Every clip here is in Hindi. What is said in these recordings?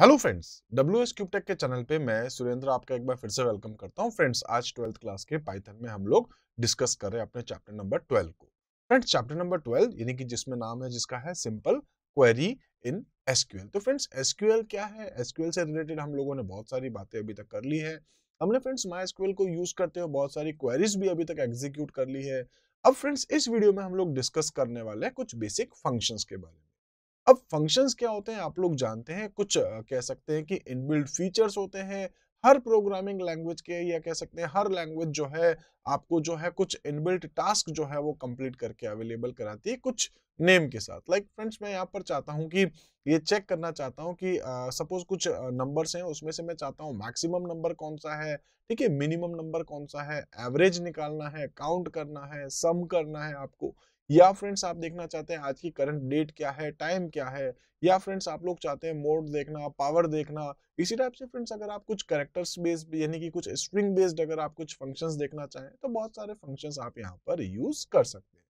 hello friends W S Cubetech के चैनल पे मैं सुरेंद्र आपका एक बार फिर से वेलकम करता हूँ फ्रेंड्स आज ट्वेल्थ क्लास के पाइथन में हम लोग डिस्कस कर रहे हैं अपने चैप्टर नंबर ट्वेल्व को फ्रेंड्स चैप्टर नंबर ट्वेल्व यानी कि जिसमें नाम है जिसका है सिंपल क्वेरी इन एसक्यूएल तो फ्रेंड्स एसक्यूएल क्या है एसक्यूएल से रिलेटेड हम लोगों ने बहुत सारी बातें अभी तक कर ली है हमने फ्रेंड्स माई को यूज करते हुए बहुत सारी क्वेरीज भी अभी तक एग्जीक्यूट कर ली है अब फ्रेंड्स इस वीडियो में हम लोग डिस्कस करने वाले हैं कुछ बेसिक फंक्शंस के बारे में अब फंक्शंस क्या होते हैं आप लोग जानते हैं कुछ कह सकते हैं कि इनबिल्ड फीचर्स होते हैं हर प्रोग्रामिंग लैंग्वेज के या कह सकते हैं हर लैंग्वेज जो है आपको जो है कुछ इनबिल्ट टास्क जो है वो कंप्लीट करके अवेलेबल कराती है कुछ नेम के साथ लाइक like फ्रेंड्स मैं यहाँ पर चाहता हूँ कि ये चेक करना चाहता हूँ कि सपोज uh, कुछ नंबर्स uh, हैं उसमें से मैं चाहता हूँ मैक्सिमम नंबर कौन सा है ठीक है मिनिमम नंबर कौन सा है एवरेज निकालना है काउंट करना है सम करना है आपको या फ्रेंड्स आप देखना चाहते हैं आज की करंट डेट क्या है टाइम क्या है या फ्रेंड्स आप लोग चाहते हैं मोड देखना पावर देखना इसी टाइप से फ्रेंड्स अगर आप कुछ करेक्टर्स बेस्ड यानी कि कुछ स्ट्रिंग बेस्ड अगर आप कुछ फंक्शन देखना चाहें तो बहुत सारे फंक्शन आप यहाँ पर यूज कर सकते हैं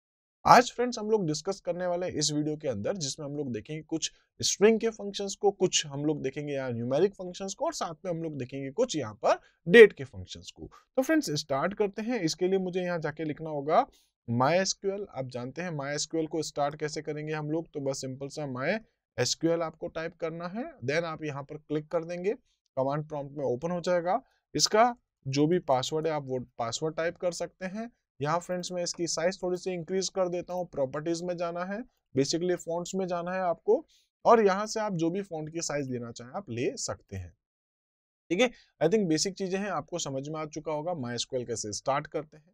आज फ्रेंड्स हम लोग डिस्कस करने वाले हैं इस वीडियो के अंदर जिसमें हम लोग देखेंगे कुछ स्ट्रिंग के फंक्शंस को कुछ हम लोग देखेंगे यहाँ न्यूमेरिक फंक्शंस को और साथ में हम लोग देखेंगे कुछ यहाँ पर डेट के फंक्शंस को तो फ्रेंड्स स्टार्ट करते हैं इसके लिए मुझे यहाँ जाके लिखना होगा माई एसक्यूएल आप जानते हैं माई एसक्यूएल को स्टार्ट कैसे करेंगे हम लोग तो बस सिंपल सा माई एसक्यूएल आपको टाइप करना है देन आप यहाँ पर क्लिक कर देंगे कमांड प्रॉम्प्ट में ओपन हो जाएगा इसका जो भी पासवर्ड है आप वो पासवर्ड टाइप कर सकते हैं यहाँ फ्रेंड्स मैं इसकी साइज थोड़ी सी इंक्रीज कर देता हूँ प्रॉपर्टीज में जाना है बेसिकली फॉन्ट्स में जाना है आपको और यहाँ से आप जो भी फॉन्ट की साइज लेना चाहें आप ले सकते हैं ठीक है आई थिंक बेसिक चीजें हैं आपको समझ में आ चुका होगा माई कैसे स्टार्ट करते हैं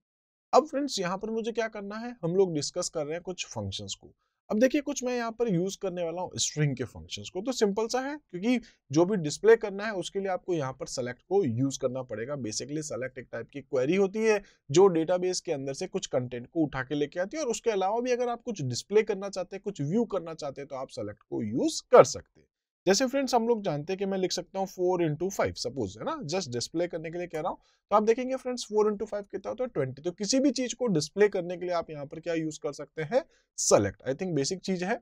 अब फ्रेंड्स यहाँ पर मुझे क्या करना है हम लोग डिस्कस कर रहे हैं कुछ फंक्शंस को अब देखिए कुछ मैं यहाँ पर यूज करने वाला हूँ स्ट्रिंग के फंक्शंस को तो सिंपल सा है क्योंकि जो भी डिस्प्ले करना है उसके लिए आपको यहाँ पर सेलेक्ट को यूज करना पड़ेगा बेसिकली सेलेक्ट एक टाइप की क्वेरी होती है जो डेटाबेस के अंदर से कुछ कंटेंट को उठा के लेके आती है और उसके अलावा भी अगर आप कुछ डिस्प्ले करना चाहते हैं कुछ व्यू करना चाहते हैं तो आप सेलेक्ट को यूज कर सकते हैं जैसे फ्रेंड्स हम लोग जानते हैं कि मैं लिख सकता हूँ फोर इंटू फाइव सपोज है ना जस्ट डिस्प्ले करने के लिए कह रहा हूँ तो आप देखेंगे फ्रेंड्स फोर इंटू फाइव कितना होता है ट्वेंटी तो किसी भी चीज को डिस्प्ले करने के लिए आप यहाँ पर क्या यूज कर सकते हैं सेलेक्ट आई थिंक बेसिक चीज है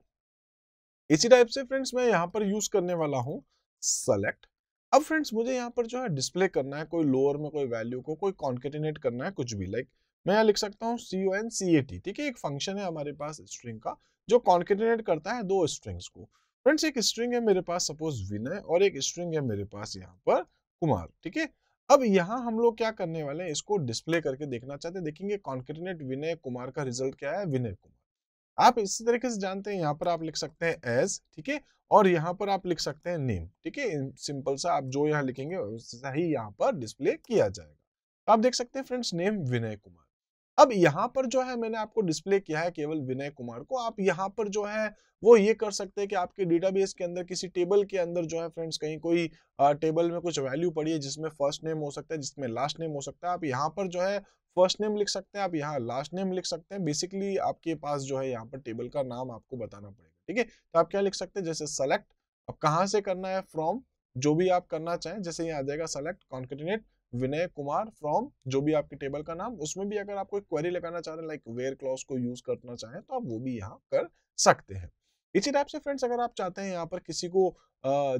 इसी टाइप से फ्रेंड्स मैं यहाँ पर यूज करने वाला हूँ सेलेक्ट अब फ्रेंड्स मुझे यहाँ पर जो है डिस्प्ले करना है कोई लोअर में कोई वैल्यू को कोई कॉन्केटिनेट करना है कुछ भी लाइक like, मैं यहाँ लिख सकता हूँ सी O N C A T ठीक है एक फंक्शन है हमारे पास स्ट्रिंग का जो कॉन्केटिनेट करता है दो स्ट्रिंग्स को फ्रेंड्स एक स्ट्रिंग है मेरे पास सपोज विनय और एक स्ट्रिंग है मेरे पास यहाँ पर कुमार ठीक है अब यहाँ हम लोग क्या करने वाले हैं इसको डिस्प्ले करके देखना चाहते हैं देखेंगे कॉन्क्रीनेट विनय कुमार का रिजल्ट क्या है विनय कुमार आप इसी तरीके से जानते हैं यहाँ पर आप लिख सकते हैं एज ठीक है और यहाँ पर आप लिख सकते हैं नेम ठीक है सिंपल सा आप जो यहाँ लिखेंगे वैसा ही यहाँ पर डिस्प्ले किया जाएगा तो आप देख सकते हैं फ्रेंड्स नेम विनय कुमार अब यहाँ पर जो है मैंने आपको डिस्प्ले किया है केवल विनय कुमार को आप यहाँ पर जो है वो ये कर सकते हैं कि आपके डेटाबेस के अंदर किसी टेबल के अंदर जो है फ्रेंड्स कहीं कोई टेबल में कुछ वैल्यू पड़ी है जिसमें फर्स्ट नेम हो सकता है जिसमें लास्ट नेम हो सकता है आप यहाँ पर जो है फर्स्ट नेम लिख सकते हैं आप यहाँ लास्ट नेम लिख सकते हैं बेसिकली आपके पास जो है यहाँ पर टेबल का नाम आपको बताना पड़ेगा ठीक है तो आप क्या लिख सकते हैं जैसे सेलेक्ट अब कहाँ से करना है फ्रॉम जो भी आप करना चाहें जैसे यहाँ आ जाएगा select concatenate Vinay Kumar from जो भी आपके टेबल का नाम उसमें भी अगर आप कोई क्वेरी लगाना चाह रहे हैं लाइक वेयर क्लॉज को यूज करना चाहें तो आप वो भी यहाँ कर सकते हैं इसी टाइप से फ्रेंड्स अगर आप चाहते हैं यहाँ पर किसी को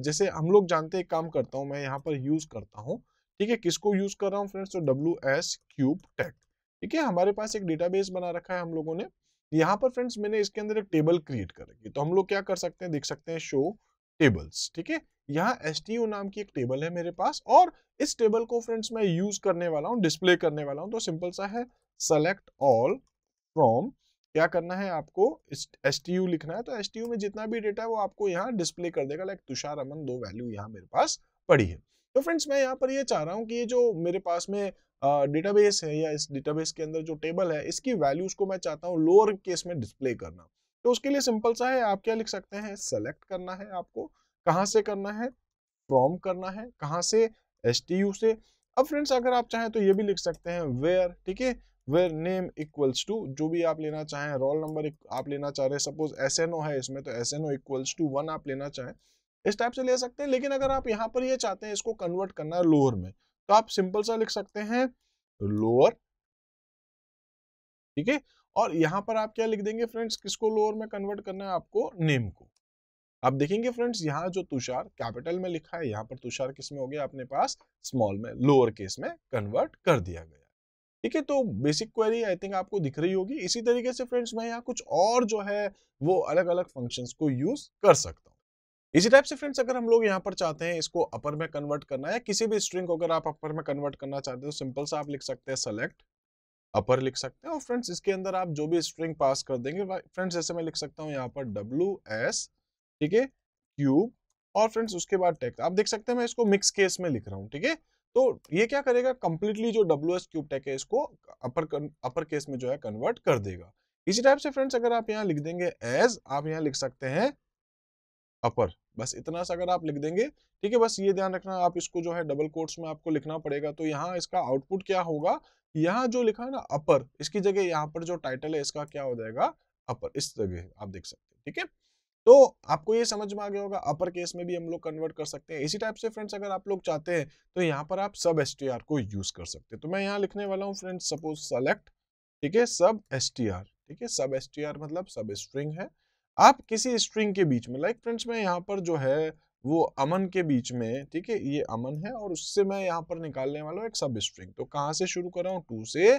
जैसे हम लोग जानते हैं काम करता हूँ मैं यहाँ पर यूज करता हूँ ठीक है किसको यूज कर रहा हूँ फ्रेंड्स तो डब्ल्यू एस क्यूब टेक ठीक है हमारे पास एक डेटाबेस बना रखा है हम लोगों ने यहाँ पर फ्रेंड्स मैंने इसके अंदर एक टेबल क्रिएट कर रखी है तो हम लोग क्या कर सकते हैं देख सकते हैं शो टेबल्स ठीक है यहाँ एस नाम की एक टेबल है मेरे पास और इस टेबल को फ्रेंड्स मैं यूज करने वाला हूँ डिस्प्ले करने वाला हूँ तो सिंपल सा है सेलेक्ट ऑल फ्रॉम क्या करना है आपको एस लिखना है तो एस में जितना भी डेटा है वो आपको यहाँ डिस्प्ले कर देगा लाइक तुषार अमन दो वैल्यू यहाँ मेरे पास पड़ी है तो फ्रेंड्स मैं यहाँ पर ये यह चाह रहा हूँ कि ये जो मेरे पास में डेटाबेस है या इस डेटाबेस के अंदर जो टेबल है इसकी वैल्यूज को मैं चाहता हूँ लोअर केस में डिस्प्ले करना तो उसके लिए सिंपल सा है आप क्या लिख सकते हैं सेलेक्ट करना है आपको कहाँ से करना है फ्रॉम करना है कहाँ से एस से अब फ्रेंड्स अगर आप चाहें तो ये भी लिख सकते हैं वेयर ठीक है वेयर नेम इक्वल्स टू जो भी आप लेना चाहें रोल नंबर आप लेना चाह रहे हैं सपोज एस है इसमें तो एस इक्वल्स टू वन आप लेना चाहें इस टाइप से ले सकते हैं लेकिन अगर आप यहाँ पर ये यह चाहते हैं इसको कन्वर्ट करना है लोअर में तो आप सिंपल सा लिख सकते हैं लोअर ठीक है और यहाँ पर आप क्या लिख देंगे फ्रेंड्स किसको लोअर में कन्वर्ट करना है आपको नेम को आप देखेंगे फ्रेंड्स यहाँ जो तुषार कैपिटल में लिखा है यहाँ पर तुषार किस में हो गया अपने पास स्मॉल में लोअर केस में कन्वर्ट कर दिया गया ठीक है तो बेसिक क्वेरी आई थिंक आपको दिख रही होगी इसी तरीके से फ्रेंड्स मैं यहाँ कुछ और जो है वो अलग अलग फंक्शन को यूज कर सकता हूँ इसी टाइप से फ्रेंड्स अगर हम लोग यहाँ पर चाहते हैं इसको अपर में कन्वर्ट करना या किसी भी स्ट्रिंग को अगर आप अपर में कन्वर्ट करना चाहते हैं तो सिंपल सा आप लिख सकते हैं सेलेक्ट अपर लिख सकते हैं और फ्रेंड्स इसके अंदर आप जो भी स्ट्रिंग पास कर देंगे फ्रेंड्स ऐसे मैं लिख सकता हूँ यहाँ पर डब्ल्यू एस ठीक है क्यूब और फ्रेंड्स उसके बाद टेक्स्ट आप देख सकते हैं मैं इसको मिक्स केस में लिख रहा हूँ ठीक है तो ये क्या करेगा कंप्लीटली जो डब्ल्यू एस क्यूब टेक है इसको अपर अपर केस में जो है कन्वर्ट कर देगा इसी टाइप से फ्रेंड्स अगर आप यहाँ लिख देंगे एज आप यहाँ लिख सकते हैं अपर बस इतना सा अगर आप लिख देंगे ठीक है बस ये ध्यान रखना आप इसको जो है डबल कोट्स में आपको लिखना पड़ेगा तो यहाँ इसका आउटपुट क्या होगा यहाँ जो लिखा है ना अपर इसकी जगह यहाँ पर जो टाइटल है इसका क्या हो जाएगा अपर इस जगह आप देख सकते हैं ठीक है तो आपको ये समझ में आ गया होगा अपर केस में भी हम लोग कन्वर्ट कर सकते हैं इसी टाइप से फ्रेंड्स अगर आप लोग चाहते हैं तो यहाँ पर आप सब एस को यूज कर सकते हैं तो मैं यहाँ लिखने वाला हूँ फ्रेंड्स सपोज सेलेक्ट ठीक है सब एस ठीक है सब एस मतलब सब स्ट्रिंग है आप किसी स्ट्रिंग के बीच में लाइक फ्रेंड्स मैं यहाँ पर जो है वो अमन के बीच में ठीक है ये अमन है और उससे मैं यहाँ पर निकालने वाला हूँ एक सब स्ट्रिंग तो कहाँ से शुरू कर रहा हूँ टू से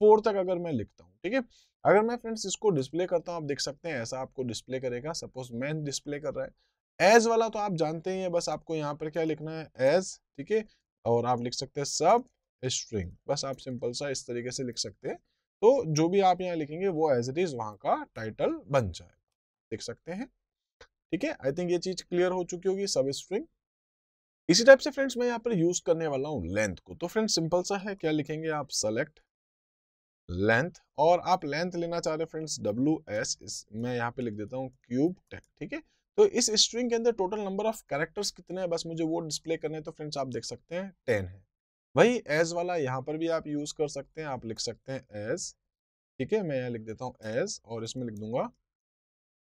फोर तक अगर मैं लिखता हूँ ठीक है अगर मैं फ्रेंड्स इसको डिस्प्ले करता हूँ आप देख सकते हैं ऐसा आपको डिस्प्ले करेगा सपोज मैन डिस्प्ले कर रहा है एज वाला तो आप जानते ही हैं बस आपको यहाँ पर क्या लिखना है एज ठीक है और आप लिख सकते हैं सब स्ट्रिंग बस आप सिंपल सा इस तरीके से लिख सकते हैं तो जो भी आप यहाँ लिखेंगे वो एज इट इज वहाँ का टाइटल बन जाएगा देख सकते हैं ठीक है आई थिंक ये चीज क्लियर हो चुकी होगी सब स्ट्रिंग इसी टाइप से फ्रेंड्स मैं यहाँ पर यूज करने वाला हूँ लेंथ को तो फ्रेंड्स सिंपल सा है क्या लिखेंगे आप सेलेक्ट लेंथ और आप लेंथ लेना चाह रहे फ्रेंड्स डब्ल्यू एस मैं यहाँ पे लिख देता हूँ क्यूब टेक ठीक है तो इस स्ट्रिंग के अंदर टोटल नंबर ऑफ कैरेक्टर्स कितने हैं बस मुझे वो डिस्प्ले करने तो फ्रेंड्स आप देख सकते हैं टेन है वही एज वाला यहाँ पर भी आप यूज कर सकते हैं आप लिख सकते हैं एज ठीक है मैं यहाँ लिख देता हूँ एज और इसमें लिख दूंगा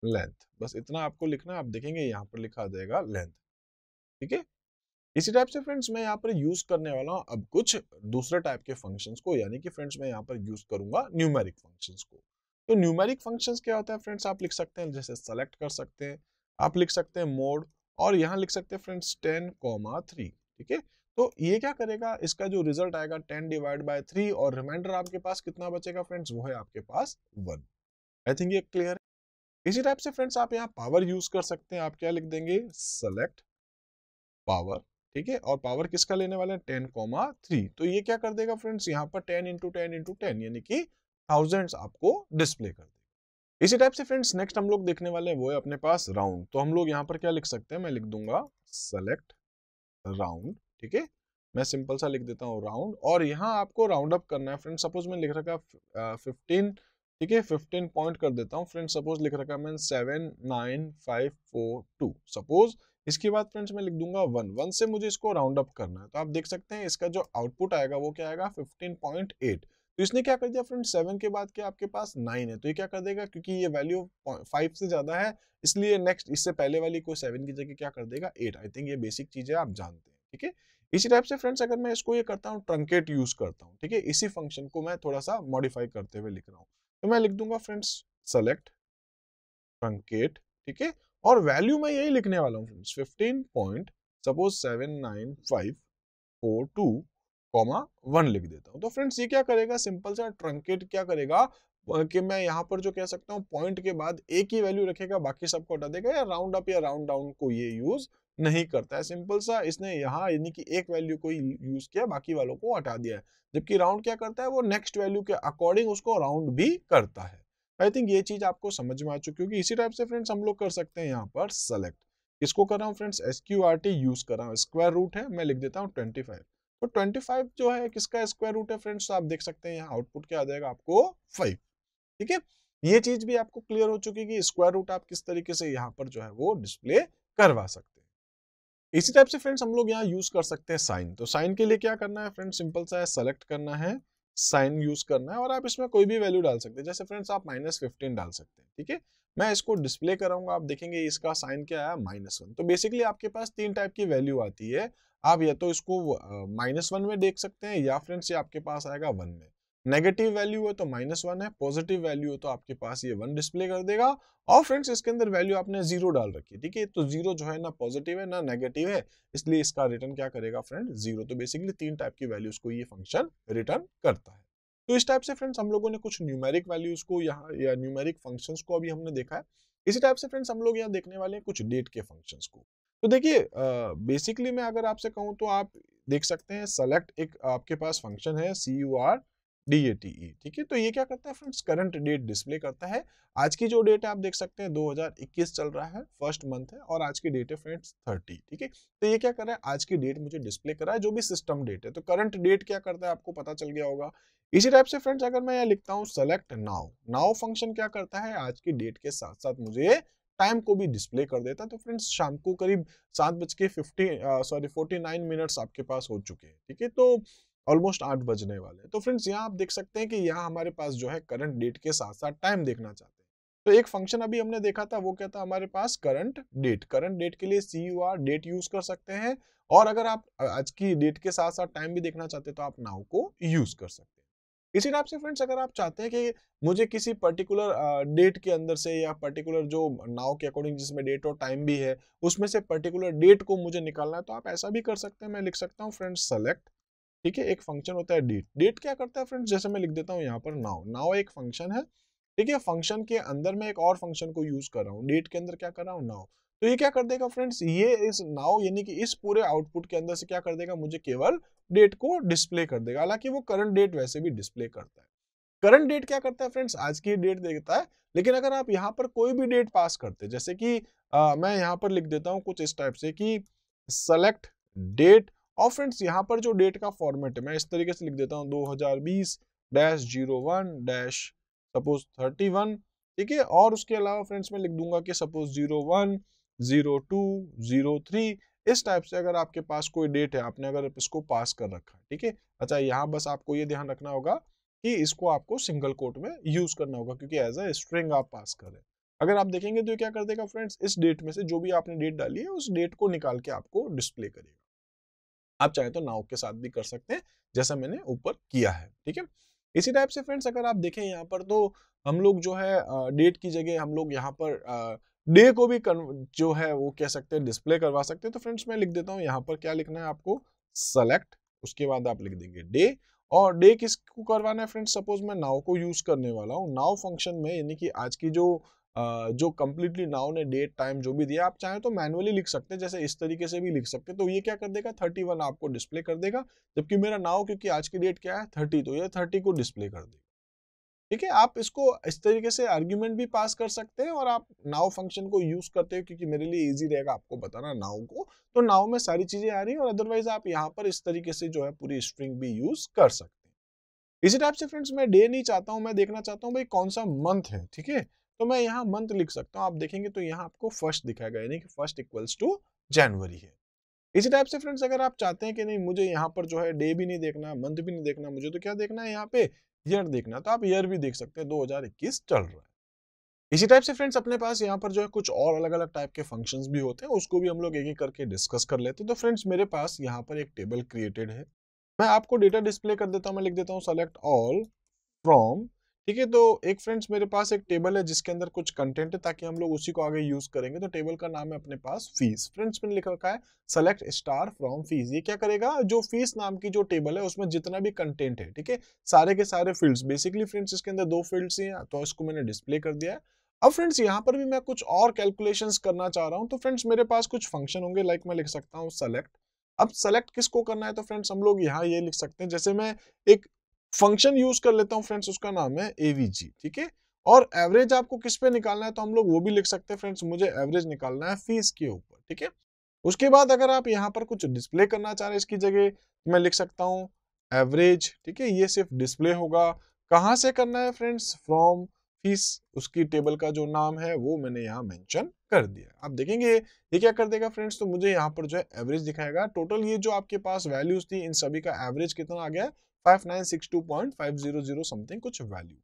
लेंथ बस इतना आपको लिखना आप देखेंगे यहाँ पर लिखा जाएगा लेंथ ठीक है इसी टाइप से फ्रेंड्स मैं यहाँ पर यूज करने वाला हूँ अब कुछ दूसरे टाइप के फंक्शंस को यानी कि फ्रेंड्स मैं यहाँ पर यूज करूंगा न्यूमेरिक फंक्शंस को तो न्यूमेरिक फंक्शंस क्या होता है फ्रेंड्स आप लिख सकते हैं जैसे सेलेक्ट कर सकते हैं आप लिख सकते हैं मोड और यहाँ लिख सकते हैं फ्रेंड्स टेन कॉमा थ्री ठीक है तो ये क्या करेगा इसका जो रिजल्ट आएगा टेन डिवाइड बाय थ्री और रिमाइंडर आपके पास कितना बचेगा फ्रेंड्स वो है आपके पास वन आई थिंक ये क्लियर इसी टाइप से फ्रेंड्स आप यहाँ पावर यूज कर सकते हैं आप क्या लिख देंगे सेलेक्ट पावर ठीक है और पावर किसका लेने वाले टेन कॉमा थ्री तो ये क्या कर देगा फ्रेंड्स यहाँ पर ten into ten into ten यानी कि थाउजेंड आपको डिस्प्ले कर देगा इसी टाइप से फ्रेंड्स नेक्स्ट हम लोग देखने वाले हैं वो है अपने पास राउंड तो हम लोग यहाँ पर क्या लिख सकते हैं मैं लिख दूंगा सेलेक्ट राउंड ठीक है मैं सिंपल सा लिख देता हूँ राउंड और यहाँ आपको राउंड अप करना है फ्रेंड्स सपोज मैं लिख रखा फिफ्टीन uh, ठीक है फिफ्टीन पॉइंट कर देता हूँ फ्रेंड सपोज लिख रखा मैंने seven nine five four two suppose इसके बाद फ्रेंड्स मैं लिख दूंगा वन वन से मुझे इसको राउंड अप करना है तो आप देख सकते हैं इसका जो आउटपुट आएगा वो क्या आएगा फिफ्टीन पॉइंट एट तो इसने क्या कर दिया फ्रेंड सेवन के बाद क्या आपके पास नाइन है तो ये क्या कर देगा क्योंकि ये वैल्यू फाइव से ज्यादा है इसलिए नेक्स्ट इससे पहले वाली को सेवन की जगह क्या कर देगा एट आई थिंक ये बेसिक चीज है आप जानते हैं ठीक है इसी टाइप से फ्रेंड्स अगर मैं इसको ये करता हूँ ट्रंकेट यूज करता हूँ ठीक है इसी फंक्शन को मैं थोड़ा सा मॉडिफाई करते हुए लिख रहा हूँ तो मैं लिख दूंगा फ्रेंड्स सेलेक्ट ट्रंकेट ठीक है और वैल्यू मैं यही लिखने वाला हूँ friends fifteen point suppose seven nine five four two comma one लिख देता हूँ तो फ्रेंड्स ये क्या करेगा सिंपल सा ट्रंकेट क्या करेगा कि मैं यहाँ पर जो कह सकता हूँ पॉइंट के बाद एक ही वैल्यू रखेगा बाकी सबको हटा देगा या राउंड अप या राउंड डाउन को ये यूज नहीं करता है सिंपल सा इसने यहाँ यानी कि एक वैल्यू को ही यूज किया बाकी वालों को हटा दिया है जबकि राउंड क्या करता है वो नेक्स्ट वैल्यू के अकॉर्डिंग उसको राउंड भी करता है आई थिंक ये चीज आपको समझ में आ चुकी क्योंकि इसी टाइप से फ्रेंड्स हम लोग कर सकते हैं यहाँ पर सेलेक्ट इसको कर रहा हूँ friends S Q R T use कर रहा हूँ स्क्वायर रूट है मैं लिख देता हूँ ट्वेंटी फाइव तो ट्वेंटी फाइव जो है किसका स्क्वायर रूट है फ्रेंड्स आप देख सकते हैं यहाँ आउटपुट क्या आ जाएगा आपको फाइव ठीक है ये चीज भी आपको क्लियर हो चुकी कि स्क्वायर रूट आप किस तरीके से यहाँ पर जो है वो डिस्प्ले करवा सकते इसी टाइप से फ्रेंड्स हम लोग यहाँ यूज कर सकते हैं साइन तो साइन के लिए क्या करना है फ्रेंड्स सिंपल सा है सेलेक्ट करना है साइन यूज करना है और आप इसमें कोई भी वैल्यू डाल सकते हैं जैसे फ्रेंड्स आप माइनस फिफ्टीन डाल सकते हैं ठीक है मैं इसको डिस्प्ले कराऊंगा आप देखेंगे इसका साइन क्या आया माइनस वन तो बेसिकली आपके पास तीन टाइप की वैल्यू आती है आप या तो इसको माइनस वन में देख सकते हैं या फ्रेंड्स ये आपके पास आएगा वन में नेगेटिव वैल्यू तो है तो माइनस वन है पॉजिटिव वैल्यू है तो आपके पास ये वन डिस्प्ले कर देगा और फ्रेंड्स इसके अंदर वैल्यू आपने जीरो डाल रखी है ठीक है तो जीरो जो है ना पॉजिटिव है ना नेगेटिव है इसलिए इसका रिटर्न क्या करेगा फ्रेंड जीरो तो बेसिकली तीन टाइप की वैल्यूज को ये फंक्शन रिटर्न करता है तो इस टाइप से फ्रेंड्स हम लोगों ने कुछ न्यूमेरिक वैल्यूज को यहाँ या न्यूमेरिक फंक्शन को अभी हमने देखा है इसी टाइप से फ्रेंड्स हम लोग यहाँ देखने वाले हैं कुछ डेट के फंक्शन को तो देखिए बेसिकली मैं अगर आपसे कहूँ तो आप देख सकते हैं सेलेक्ट एक आपके पास फंक्शन है C U R D A T E ठीक है तो ये क्या करता है फ्रेंड्स करंट डेट डिस्प्ले करता है आज की जो डेट है आप देख सकते हैं 2021 चल रहा है फर्स्ट मंथ है और आज की डेट है फ्रेंड्स 30 ठीक है तो ये क्या कर रहा है आज की डेट मुझे डिस्प्ले कर रहा है जो भी सिस्टम डेट है तो करंट डेट क्या करता है आपको पता चल गया होगा इसी टाइप से फ्रेंड्स अगर मैं यहाँ लिखता हूँ सेलेक्ट नाउ नाउ फंक्शन क्या करता है आज की डेट के साथ साथ मुझे टाइम को भी डिस्प्ले कर देता है तो फ्रेंड्स शाम को करीब सात बज के fifty sorry forty nine minutes आपके पास हो चुके हैं ठीक है तो ऑलमोस्ट आठ बजने वाले तो फ्रेंड्स यहाँ आप देख सकते हैं कि यहाँ हमारे पास जो है करंट डेट के साथ साथ टाइम देखना चाहते हैं तो एक फंक्शन अभी हमने देखा था वो क्या था हमारे पास करंट डेट करंट डेट के लिए C U R date use कर सकते हैं और अगर आप आज की डेट के साथ साथ टाइम भी देखना चाहते हैं तो आप नाउ को यूज कर सकते हैं इसी टाइप से फ्रेंड्स अगर आप चाहते हैं कि मुझे किसी पर्टिकुलर डेट के अंदर से या पर्टिकुलर जो नाव के अकॉर्डिंग जिसमें डेट और टाइम भी है उसमें से पर्टिकुलर डेट को मुझे निकालना है तो आप ऐसा भी कर सकते हैं मैं लिख सकता हूँ फ्रेंड्स सेलेक्ट ठीक है एक फंक्शन होता है डेट डेट क्या करता है फ्रेंड्स जैसे मैं लिख देता हूँ यहाँ पर नाव नाव एक फंक्शन है ठीक है फंक्शन के अंदर मैं एक और फंक्शन को यूज कर रहा हूँ डेट के अंदर क्या कर रहा हूँ नाव तो ये क्या कर देगा फ्रेंड्स ये इस नाव यानी कि इस पूरे आउटपुट के अंदर से क्या कर देगा मुझे केवल डेट को डिस्प्ले कर देगा हालांकि वो करंट डेट वैसे भी डिस्प्ले करता है करंट डेट क्या करता है फ्रेंड्स आज की डेट देता है लेकिन अगर आप यहाँ पर कोई भी डेट पास करते जैसे कि आ, मैं यहाँ पर लिख देता हूँ कुछ इस टाइप से कि सेलेक्ट डेट और फ्रेंड्स यहाँ पर जो डेट का फॉर्मेट है मैं इस तरीके से लिख देता हूँ 2020 dash zero one dash suppose 31 ठीक है और उसके अलावा फ्रेंड्स मैं लिख दूंगा कि suppose zero one zero two zero three इस टाइप से अगर आपके पास कोई डेट है आपने अगर इसको पास कर रखा है ठीक है अच्छा यहाँ बस आपको ये ध्यान रखना होगा कि इसको आपको सिंगल कोट में यूज करना होगा क्योंकि एज ए स्ट्रिंग आप पास करें अगर आप देखेंगे तो क्या कर देगा फ्रेंड्स इस डेट में से जो भी आपने डेट डाली है उस डेट को निकाल के आपको डिस्प्ले करेगा आप चाहे तो नाव के साथ भी कर सकते हैं जैसा मैंने ऊपर किया है ठीक है इसी टाइप से फ्रेंड्स अगर आप देखें यहाँ पर तो हम लोग जो है डेट की जगह हम लोग यहाँ पर डे को भी जो है वो कह सकते हैं डिस्प्ले करवा सकते हैं तो फ्रेंड्स मैं लिख देता हूँ यहाँ पर क्या लिखना है आपको सेलेक्ट उसके बाद आप लिख देंगे डे और डे किसको करवाना है फ्रेंड्स सपोज मैं नाव को यूज करने वाला हूँ नाव फंक्शन में यानी कि आज की जो जो कम्प्लीटली नाउ ने डेट टाइम जो भी दिया आप चाहे तो मैनुअली लिख सकते हैं जैसे इस तरीके से भी लिख सकते हैं तो ये क्या कर देगा थर्टी वन आपको डिस्प्ले कर देगा जबकि मेरा नाउ क्योंकि आज की डेट क्या है थर्टी तो ये थर्टी को डिस्प्ले कर देगा ठीक है आप इसको इस तरीके से आर्ग्यूमेंट भी पास कर सकते हैं और आप नाव फंक्शन को यूज करते हो क्योंकि मेरे लिए इजी रहेगा आपको बताना नाव को तो नाव में सारी चीजें आ रही है और अदरवाइज आप यहाँ पर इस तरीके से जो है पूरी स्ट्रिंग भी यूज कर सकते हैं इसी टाइप से फ्रेंड्स मैं डे नहीं चाहता हूँ मैं देखना चाहता हूँ भाई कौन सा मंथ है ठीक है तो मैं यहाँ मंथ लिख सकता हूँ आप देखेंगे तो यहाँ आपको फर्स्ट दिखाएगा यानी कि फर्स्ट इक्वल्स टू जनवरी है इसी टाइप से फ्रेंड्स अगर आप चाहते हैं कि नहीं मुझे यहाँ पर जो है डे भी नहीं देखना मंथ भी नहीं देखना मुझे तो क्या देखना है यहाँ पे ईयर देखना तो आप ईयर भी देख सकते हैं दो चल रहा है इसी टाइप से फ्रेंड्स अपने पास यहाँ पर जो है कुछ और अलग अलग टाइप के फंक्शंस भी होते हैं उसको भी हम लोग एक एक करके डिस्कस कर लेते हैं तो फ्रेंड्स मेरे पास यहाँ पर एक टेबल क्रिएटेड है मैं आपको डेटा डिस्प्ले कर देता हूँ मैं लिख देता हूँ सेलेक्ट ऑल फ्रॉम ठीक है तो एक फ्रेंड्स मेरे पास एक टेबल है जिसके अंदर कुछ कंटेंट है ताकि हम लोग उसी को आगे यूज करेंगे तो टेबल का नाम है अपने पास फीस फ्रेंड्स मैंने लिखा रखा है सेलेक्ट स्टार फ्रॉम फीस ये क्या करेगा जो फीस नाम की जो टेबल है उसमें जितना भी कंटेंट है ठीक है सारे के सारे फील्ड्स बेसिकली फ्रेंड्स इसके अंदर दो फील्ड्स ही हैं तो इसको मैंने डिस्प्ले कर दिया है अब फ्रेंड्स यहाँ पर भी मैं कुछ और कैलकुलेशन करना चाह रहा हूँ तो फ्रेंड्स मेरे पास कुछ फंक्शन होंगे लाइक मैं लिख सकता हूँ सेलेक्ट अब सेलेक्ट किसको करना है तो फ्रेंड्स हम लोग यहाँ ये लिख सकते हैं जैसे मैं एक फंक्शन यूज कर लेता हूँ फ्रेंड्स उसका नाम है एवीजी ठीक है और एवरेज आपको किस पे निकालना है तो हम लोग वो भी लिख सकते हैं फ्रेंड्स मुझे एवरेज निकालना है फीस के ऊपर ठीक है उसके बाद अगर आप यहाँ पर कुछ डिस्प्ले करना चाह रहे हैं इसकी जगह तो मैं लिख सकता हूँ एवरेज ठीक है ये सिर्फ डिस्प्ले होगा कहाँ से करना है फ्रेंड्स फ्रॉम फीस उसकी टेबल का जो नाम है वो मैंने यहाँ मैंशन कर दिया आप देखेंगे ये क्या कर देगा फ्रेंड्स तो मुझे यहाँ पर जो है एवरेज दिखाएगा टोटल ये जो आपके पास वैल्यूज थी इन सभी का एवरेज कितना आ गया 5962.500 समथिंग कुछ वैल्यू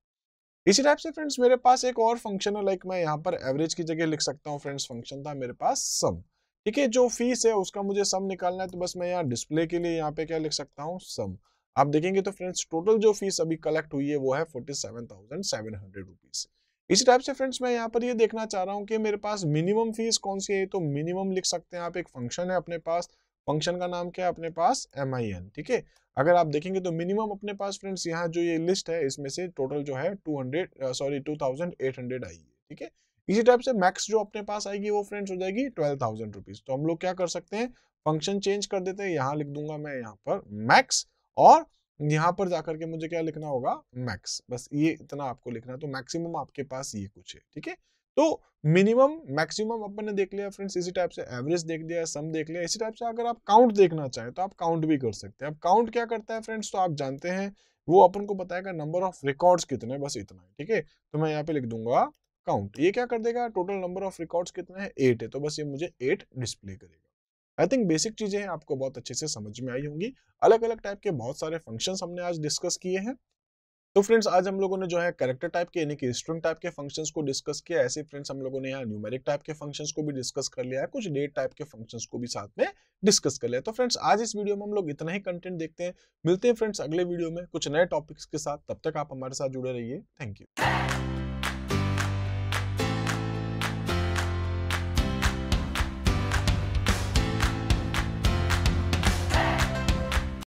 इसी टाइप से फ्रेंड्स मेरे पास एक और फंक्शन है लाइक मैं यहाँ पर एवरेज की जगह लिख सकता हूँ फ्रेंड्स फंक्शन था मेरे पास सम ठीक है जो फीस है उसका मुझे सम निकालना है तो बस मैं यहाँ डिस्प्ले के लिए यहाँ पे क्या लिख सकता हूँ सम आप देखेंगे तो फ्रेंड्स टोटल जो फीस अभी कलेक्ट हुई है वो है फोर्टी इसी टाइप से फ्रेंड्स मैं यहाँ पर ये देखना चाह रहा हूँ कि मेरे पास मिनिमम फीस कौन सी है तो मिनिमम लिख सकते हैं आप एक फंक्शन है अपने पास फंक्शन का नाम क्या है अपने पास एम आई एन ठीक है अगर आप देखेंगे तो मिनिमम अपने पास फ्रेंड्स यहाँ जो ये लिस्ट है इसमें से टोटल जो है two hundred sorry two thousand eight hundred आई है ठीक है इसी टाइप से मैक्स जो अपने पास आएगी वो फ्रेंड्स हो जाएगी ट्वेल्व थाउजेंड रुपीज तो हम लोग क्या कर सकते हैं फंक्शन चेंज कर देते हैं यहाँ लिख दूंगा मैं यहाँ पर मैक्स और यहाँ पर जाकर के मुझे क्या लिखना होगा मैक्स बस ये इतना आपको लिखना है तो मैक्सिमम आपके पास ये कुछ है ठीक है तो मिनिमम मैक्सिमम अपन ने देख लिया फ्रेंड्स इसी टाइप से एवरेज देख लिया सम देख लिया इसी टाइप से अगर आप काउंट देखना चाहें तो आप काउंट भी कर सकते हैं अब काउंट क्या करता है फ्रेंड्स तो आप जानते हैं वो अपन को बताएगा नंबर ऑफ रिकॉर्ड्स कितने बस इतना है ठीक है तो मैं यहाँ पे लिख दूंगा काउंट ये क्या कर देगा टोटल नंबर ऑफ रिकॉर्ड्स कितने हैं एट है तो बस ये मुझे एट डिस्प्ले करेगा आई थिंक बेसिक चीजें आपको बहुत अच्छे से समझ में आई होंगी अलग अलग टाइप के बहुत सारे फंक्शन हमने आज डिस्कस किए हैं तो फ्रेंड्स आज हम लोगों ने जो है करेक्टर टाइप के यानी कि स्ट्रिंग टाइप के फंक्शंस को डिस्कस किया ऐसे फ्रेंड्स हम लोगों ने यहाँ न्यूमेरिक टाइप के फंक्शंस को भी डिस्कस कर लिया है कुछ डेट टाइप के फंक्शंस को भी साथ में डिस्कस कर लिया तो फ्रेंड्स आज इस वीडियो में हम लोग इतना ही कंटेंट देखते हैं मिलते हैं फ्रेंड्स अगले वीडियो में कुछ नए टॉपिक्स के साथ तब तक आप हमारे साथ जुड़े रहिए थैंक यू